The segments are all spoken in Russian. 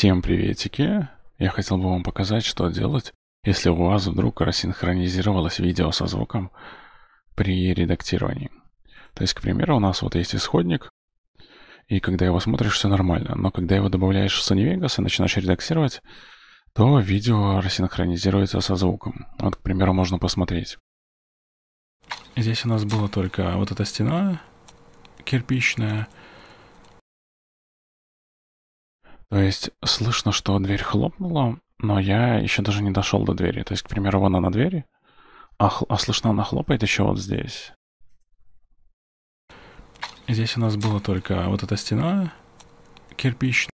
Всем приветики! Я хотел бы вам показать, что делать, если у вас вдруг рассинхронизировалось видео со звуком при редактировании. То есть, к примеру, у нас вот есть исходник, и когда его смотришь, все нормально. Но когда его добавляешь в Sony Vegas и начинаешь редактировать, то видео рассинхронизируется со звуком. Вот, к примеру, можно посмотреть. Здесь у нас была только вот эта стена кирпичная — То есть слышно, что дверь хлопнула, но я еще даже не дошел до двери. То есть, к примеру, вон она двери, а, а слышно она хлопает еще вот здесь. Здесь у нас была только вот эта стена кирпичная.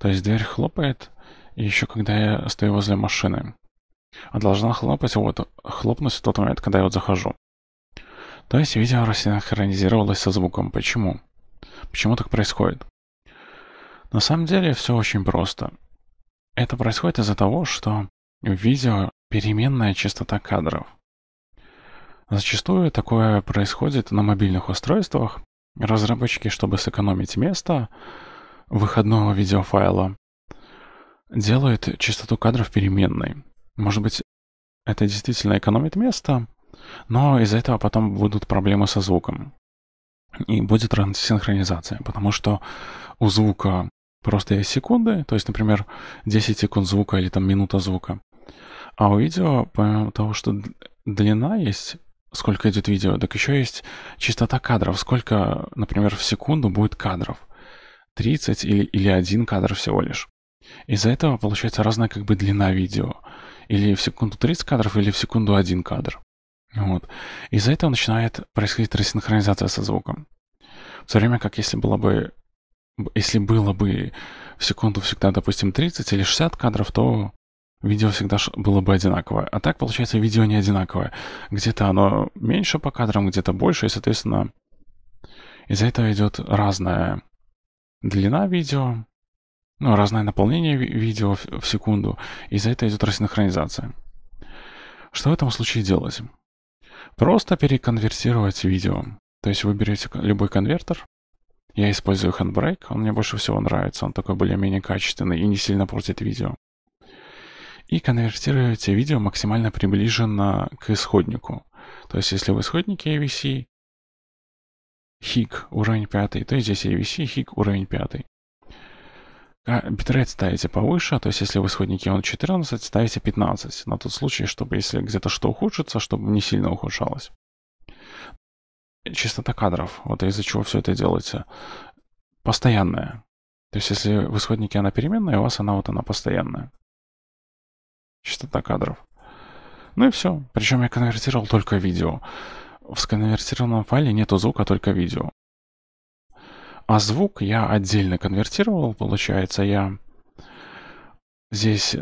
То есть дверь хлопает, и еще когда я стою возле машины. А должна хлопать вот, хлопнуть в тот момент, когда я вот захожу. То есть видео рассинхронизировалось со звуком. Почему? Почему так происходит? На самом деле все очень просто. Это происходит из-за того, что в видео переменная частота кадров. Зачастую такое происходит на мобильных устройствах. Разработчики, чтобы сэкономить место выходного видеофайла, делают частоту кадров переменной. Может быть, это действительно экономит место, но из-за этого потом будут проблемы со звуком. И будет синхронизация, потому что у звука Просто есть секунды, то есть, например, 10 секунд звука или там минута звука. А у видео, помимо того, что длина есть, сколько идет видео, так еще есть частота кадров, сколько, например, в секунду будет кадров. 30 или, или один кадр всего лишь. Из-за этого получается разная как бы длина видео. Или в секунду 30 кадров, или в секунду один кадр. Вот. Из-за этого начинает происходить рассинхронизация со звуком. В то время как если было бы если было бы в секунду всегда, допустим, 30 или 60 кадров, то видео всегда было бы одинаковое. А так, получается, видео не одинаковое. Где-то оно меньше по кадрам, где-то больше, и, соответственно, из-за этого идет разная длина видео, ну, разное наполнение видео в секунду, и за это идет рассинхронизация. Что в этом случае делать? Просто переконвертировать видео. То есть вы берете любой конвертер, я использую Handbrake, он мне больше всего нравится, он такой более-менее качественный и не сильно портит видео. И конвертируете видео максимально приближенно к исходнику. То есть если в исходнике AVC хик уровень 5, то здесь AVC хик уровень 5. А битрейт ставите повыше, то есть если в исходнике e, он 14, ставите 15, на тот случай, чтобы если где-то что ухудшится, чтобы не сильно ухудшалось. Частота кадров, вот из-за чего все это делается, постоянная. То есть если в исходнике она переменная, у вас она вот она постоянная. Частота кадров. Ну и все. Причем я конвертировал только видео. В сконвертированном файле нету звука, только видео. А звук я отдельно конвертировал, получается, я здесь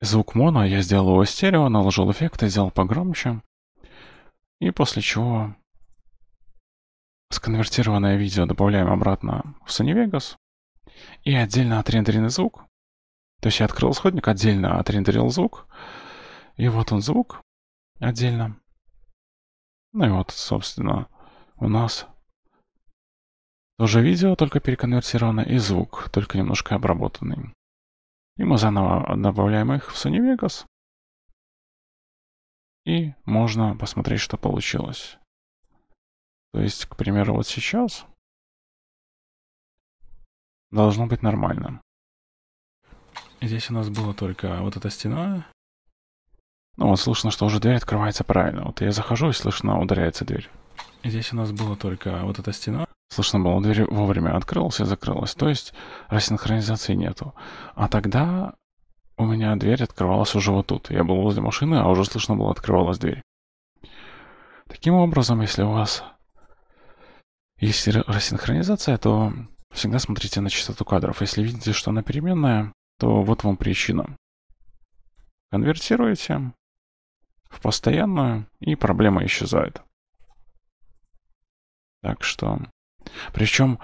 звук моно, я сделал его стерео, наложил эффекты, сделал погромче. И после чего сконвертированное видео добавляем обратно в Sony Vegas и отдельно отрендеренный звук. То есть я открыл исходник, отдельно отрендерил звук. И вот он звук отдельно. Ну и вот, собственно, у нас тоже видео, только переконвертировано, и звук, только немножко обработанный. И мы заново добавляем их в Sony Vegas. И можно посмотреть, что получилось. То есть, к примеру, вот сейчас должно быть нормально. Здесь у нас была только вот эта стена. Ну вот слышно, что уже дверь открывается правильно. Вот я захожу и слышно ударяется дверь. Здесь у нас была только вот эта стена. Слышно было, дверь вовремя открылась и закрылась. То есть рассинхронизации нету. А тогда у меня дверь открывалась уже вот тут. Я был возле машины, а уже слышно было, открывалась дверь. Таким образом, если у вас если рассинхронизация, то всегда смотрите на частоту кадров. Если видите, что она переменная, то вот вам причина. Конвертируете в постоянную, и проблема исчезает. Так что... Причем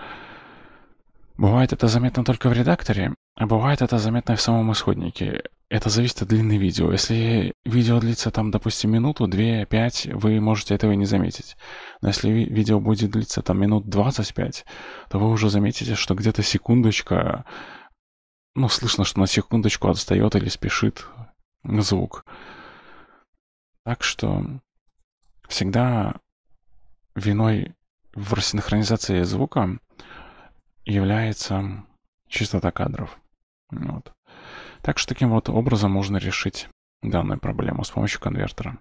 бывает это заметно только в редакторе, а бывает это заметно и в самом исходнике. Это зависит от длины видео. Если видео длится там, допустим, минуту, две, пять, вы можете этого не заметить. Но если ви видео будет длиться там минут 25, то вы уже заметите, что где-то секундочка, ну, слышно, что на секундочку отстает или спешит звук. Так что всегда виной в рассинхронизации звука является частота кадров. Вот. Так что таким вот образом можно решить данную проблему с помощью конвертера.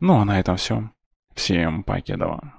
Ну а на этом все. Всем покедова.